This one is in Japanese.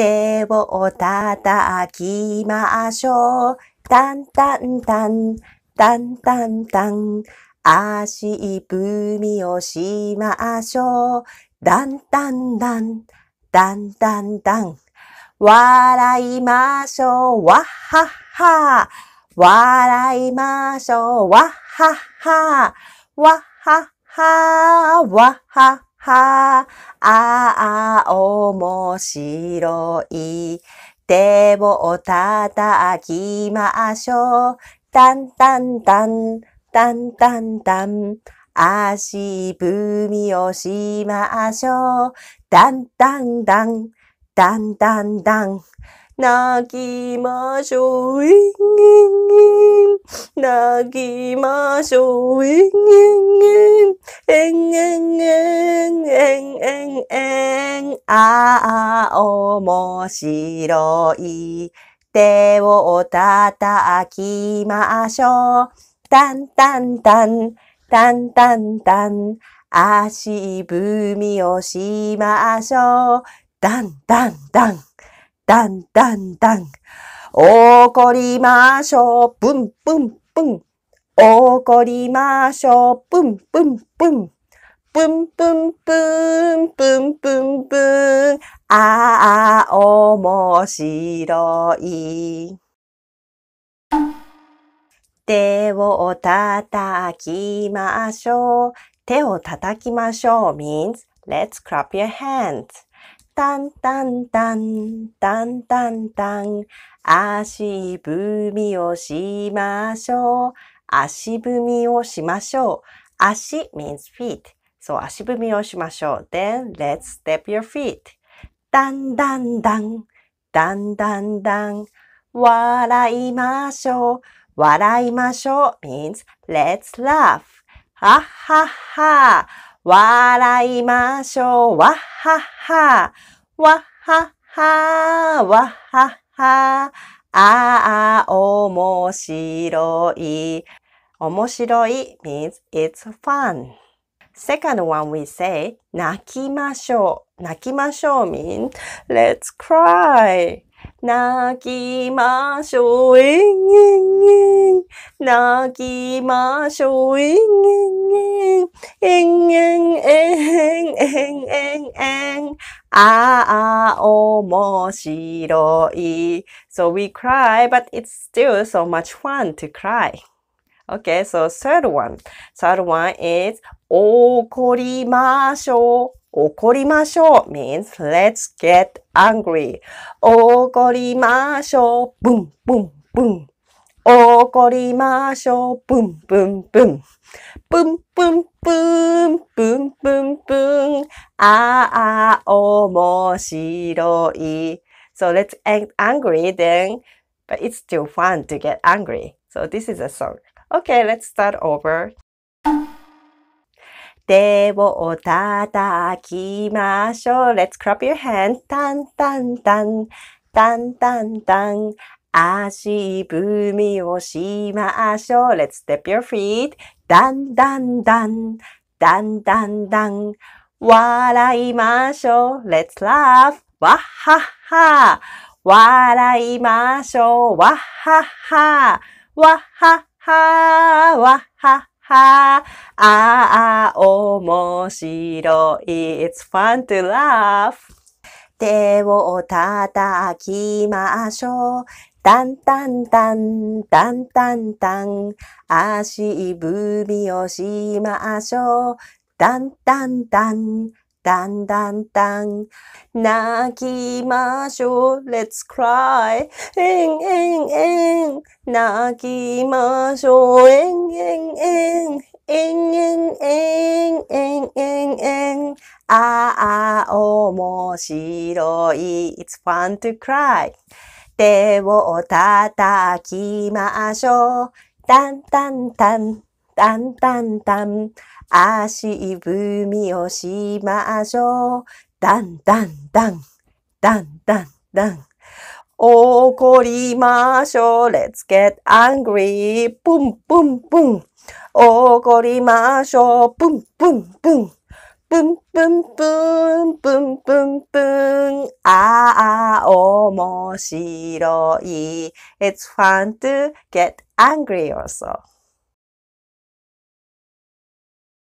手を叩きましょう。タンタンタン、タンタンタン。足踏みをしましょう。ダンダンダン、ダンダンダン。笑いましょう。わっはっは。笑いましょう。わっはっは。わっはっは。わっはっは。はあ、あ、おもしろい。手をたたきましょう。たんたんたん、たんたんたん。足踏みをしましょう。たんたんたん、たんたんたん。泣きましょう、いんイんイん。泣きましょう、いんイんイん。えんえんえん。えん、ああ、おもしろい。手をたたきましょう。たんたんたん、たんたんたん。足踏みをしましょう。タんタんタん、タんタんタん。怒りましょう。プんプんぷん。怒りましょう。プんプんぷん。ぷんぷんぷん、ぷんぷんぷん、ああ、おもしろい。手をたたきましょう。手をたたきましょう means let's clap your hands. たんたんたん、たんたんタン、足踏みをしましょう。足踏みをしましょう。足 means feet. そう、足踏みをしましょう。Then, let's step your feet. だんだんだん、だんだんだん。笑いましょう。笑いましょう means let's laugh. あっはっは。笑いましょう。わっはっは。わっはっは。わっはっは。ああ、面白い。面白い means it's fun. Second one, we say 泣きましょう。泣きましょう mean let's cry. 泣きましょう、えんえんえん。泣きましょう、えんえんえん。えんえんえんえんえんえん。ああ、面白い。So we cry, but it's still so much fun to cry. Okay, so third one. Third one is 怒りましょう。怒りましょう means let's get angry. 怒りましょう。ブンブンブン。怒りましょう。ブンブンブン。ブンブンブン。ブンブンブン。ああ、面白い。So let's get angry then, but it's still fun to get angry. So this is a song. Okay, let's start over. 手を叩きましょう。Let's clap your hand. タンタンタン。タンタンタン。足踏みをしましょう。Let's step your feet. ダンダンダン。ダンダンダン。笑いましょう。Let's laugh. わっはっは。笑いましょう。わっはっは。わっはっはわははああ、面白い。It's fun to laugh. 手を叩きましょう。タンタンタン、タンタンタン。足踏みをしましょう。タンタンタン。だんだんだん。泣きましょう。Let's cry. えんえんえん。泣きましょう。えんえんえん。えんえんえん。えんえんえん。ああ、面白い。It's fun to cry. 手を叩きましょう。だんだんだん。タンタンタン、足踏みをしましょう。ダンダンダン、ダンダンダン。怒りましょう。Let's get angry. プンプンプン。怒りましょう。プンプンプン。プンプンプン、プンプンプン。ああ、面白い。It's fun to get angry also.